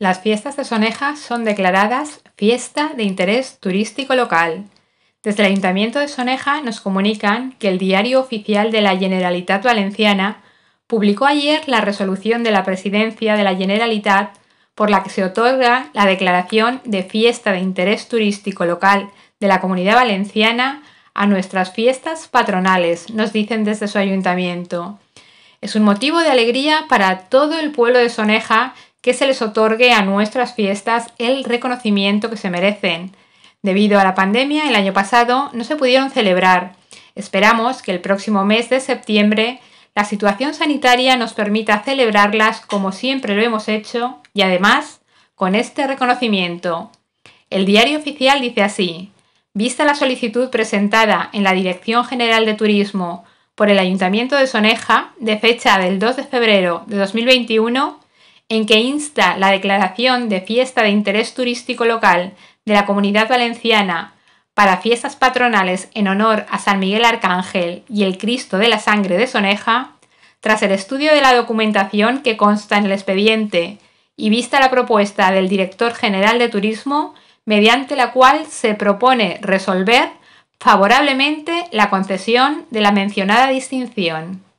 Las fiestas de Soneja son declaradas fiesta de interés turístico local. Desde el Ayuntamiento de Soneja nos comunican que el Diario Oficial de la Generalitat Valenciana publicó ayer la resolución de la Presidencia de la Generalitat por la que se otorga la declaración de fiesta de interés turístico local de la Comunidad Valenciana a nuestras fiestas patronales, nos dicen desde su ayuntamiento. Es un motivo de alegría para todo el pueblo de Soneja que se les otorgue a nuestras fiestas el reconocimiento que se merecen. Debido a la pandemia, el año pasado no se pudieron celebrar. Esperamos que el próximo mes de septiembre la situación sanitaria nos permita celebrarlas como siempre lo hemos hecho y además con este reconocimiento. El diario oficial dice así, vista la solicitud presentada en la Dirección General de Turismo por el Ayuntamiento de Soneja de fecha del 2 de febrero de 2021, en que insta la declaración de fiesta de interés turístico local de la Comunidad Valenciana para fiestas patronales en honor a San Miguel Arcángel y el Cristo de la Sangre de Soneja, tras el estudio de la documentación que consta en el expediente y vista la propuesta del director general de Turismo, mediante la cual se propone resolver favorablemente la concesión de la mencionada distinción.